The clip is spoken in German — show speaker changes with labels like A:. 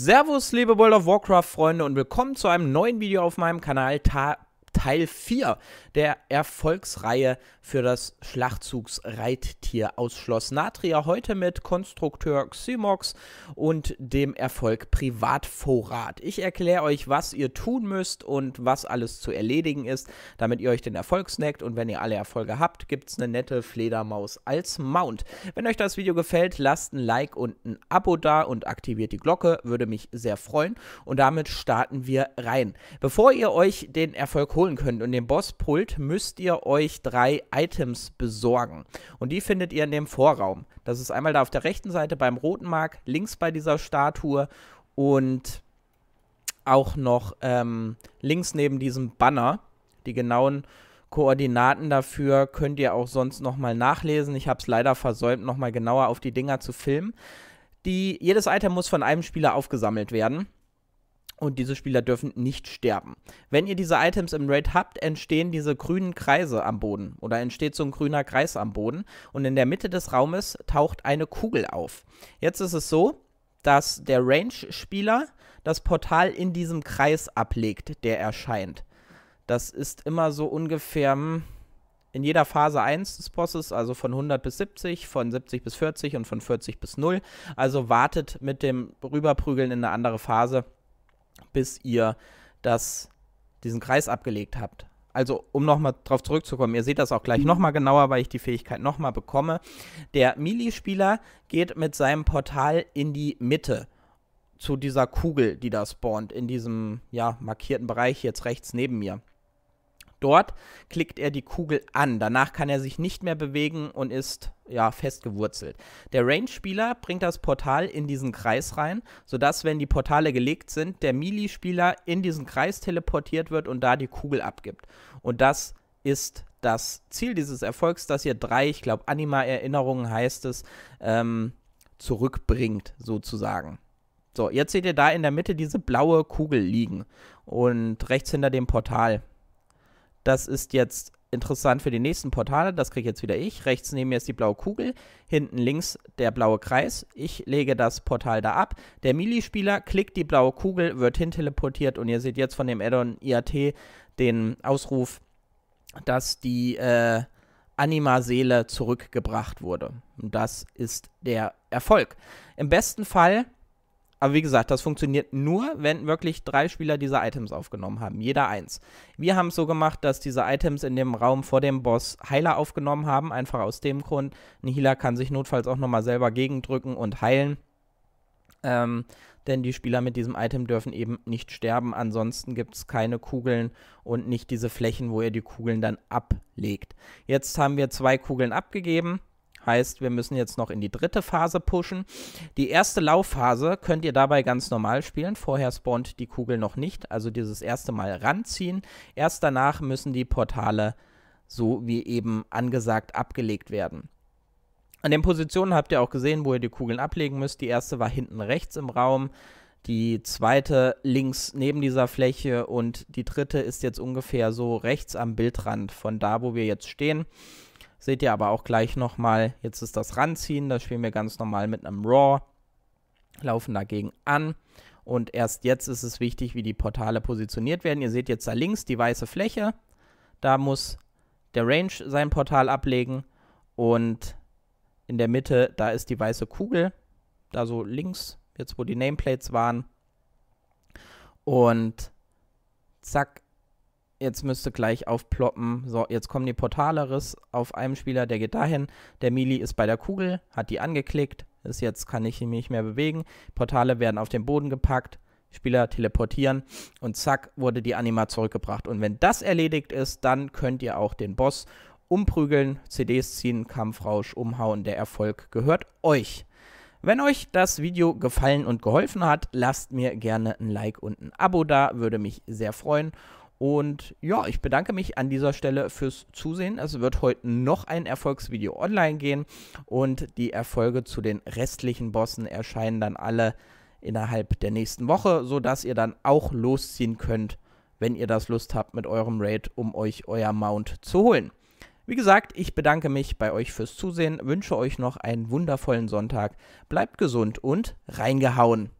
A: Servus, liebe World of Warcraft-Freunde und willkommen zu einem neuen Video auf meinem Kanal Ta Teil 4 der Erfolgsreihe für das Schlachtzugsreittier aus Schloss Natria. Heute mit Konstrukteur Ximox und dem Erfolg Privatvorrat. Ich erkläre euch, was ihr tun müsst und was alles zu erledigen ist, damit ihr euch den Erfolg snackt. Und wenn ihr alle Erfolge habt, gibt es eine nette Fledermaus als Mount. Wenn euch das Video gefällt, lasst ein Like und ein Abo da und aktiviert die Glocke. Würde mich sehr freuen. Und damit starten wir rein. Bevor ihr euch den Erfolg holen könnt. Und den Bosspult müsst ihr euch drei Items besorgen. Und die findet ihr in dem Vorraum. Das ist einmal da auf der rechten Seite beim Roten Mark, links bei dieser Statue und auch noch ähm, links neben diesem Banner. Die genauen Koordinaten dafür könnt ihr auch sonst nochmal nachlesen. Ich habe es leider versäumt, nochmal genauer auf die Dinger zu filmen. Die, jedes Item muss von einem Spieler aufgesammelt werden. Und diese Spieler dürfen nicht sterben. Wenn ihr diese Items im Raid habt, entstehen diese grünen Kreise am Boden. Oder entsteht so ein grüner Kreis am Boden. Und in der Mitte des Raumes taucht eine Kugel auf. Jetzt ist es so, dass der Range-Spieler das Portal in diesem Kreis ablegt, der erscheint. Das ist immer so ungefähr hm, in jeder Phase 1 des Bosses, also von 100 bis 70, von 70 bis 40 und von 40 bis 0. Also wartet mit dem Rüberprügeln in eine andere Phase bis ihr das, diesen Kreis abgelegt habt. Also um nochmal drauf zurückzukommen, ihr seht das auch gleich nochmal genauer, weil ich die Fähigkeit nochmal bekomme. Der Mili-Spieler geht mit seinem Portal in die Mitte zu dieser Kugel, die da spawnt, in diesem ja, markierten Bereich jetzt rechts neben mir. Dort klickt er die Kugel an. Danach kann er sich nicht mehr bewegen und ist ja festgewurzelt. Der Range-Spieler bringt das Portal in diesen Kreis rein, sodass, wenn die Portale gelegt sind, der Melee-Spieler in diesen Kreis teleportiert wird und da die Kugel abgibt. Und das ist das Ziel dieses Erfolgs, dass ihr drei, ich glaube, Anima-Erinnerungen heißt es, ähm, zurückbringt, sozusagen. So, jetzt seht ihr da in der Mitte diese blaue Kugel liegen und rechts hinter dem Portal. Das ist jetzt interessant für die nächsten Portale. Das kriege jetzt wieder ich. Rechts neben mir ist die blaue Kugel, hinten links der blaue Kreis. Ich lege das Portal da ab. Der Mili-Spieler klickt die blaue Kugel, wird hin teleportiert und ihr seht jetzt von dem Addon IAT den Ausruf, dass die äh, Anima-Seele zurückgebracht wurde. Und das ist der Erfolg. Im besten Fall aber wie gesagt, das funktioniert nur, wenn wirklich drei Spieler diese Items aufgenommen haben. Jeder eins. Wir haben es so gemacht, dass diese Items in dem Raum vor dem Boss Heiler aufgenommen haben. Einfach aus dem Grund, ein Healer kann sich notfalls auch nochmal selber gegendrücken und heilen. Ähm, denn die Spieler mit diesem Item dürfen eben nicht sterben. Ansonsten gibt es keine Kugeln und nicht diese Flächen, wo ihr die Kugeln dann ablegt. Jetzt haben wir zwei Kugeln abgegeben. Heißt, wir müssen jetzt noch in die dritte Phase pushen. Die erste Laufphase könnt ihr dabei ganz normal spielen. Vorher spawnt die Kugel noch nicht, also dieses erste Mal ranziehen. Erst danach müssen die Portale so wie eben angesagt abgelegt werden. An den Positionen habt ihr auch gesehen, wo ihr die Kugeln ablegen müsst. Die erste war hinten rechts im Raum, die zweite links neben dieser Fläche und die dritte ist jetzt ungefähr so rechts am Bildrand von da, wo wir jetzt stehen. Seht ihr aber auch gleich nochmal, jetzt ist das Ranziehen, das spielen wir ganz normal mit einem Raw, laufen dagegen an. Und erst jetzt ist es wichtig, wie die Portale positioniert werden. Ihr seht jetzt da links die weiße Fläche. Da muss der Range sein Portal ablegen. Und in der Mitte, da ist die weiße Kugel. Da so links, jetzt wo die Nameplates waren. Und zack, jetzt müsste gleich aufploppen, so, jetzt kommen die Portaleris auf einem Spieler, der geht dahin, der Mili ist bei der Kugel, hat die angeklickt, ist jetzt, kann ich mich nicht mehr bewegen, Portale werden auf den Boden gepackt, Spieler teleportieren und zack, wurde die Anima zurückgebracht. Und wenn das erledigt ist, dann könnt ihr auch den Boss umprügeln, CDs ziehen, Kampfrausch umhauen, der Erfolg gehört euch. Wenn euch das Video gefallen und geholfen hat, lasst mir gerne ein Like und ein Abo da, würde mich sehr freuen. Und ja, ich bedanke mich an dieser Stelle fürs Zusehen. Es wird heute noch ein Erfolgsvideo online gehen und die Erfolge zu den restlichen Bossen erscheinen dann alle innerhalb der nächsten Woche, sodass ihr dann auch losziehen könnt, wenn ihr das Lust habt mit eurem Raid, um euch euer Mount zu holen. Wie gesagt, ich bedanke mich bei euch fürs Zusehen, wünsche euch noch einen wundervollen Sonntag, bleibt gesund und reingehauen.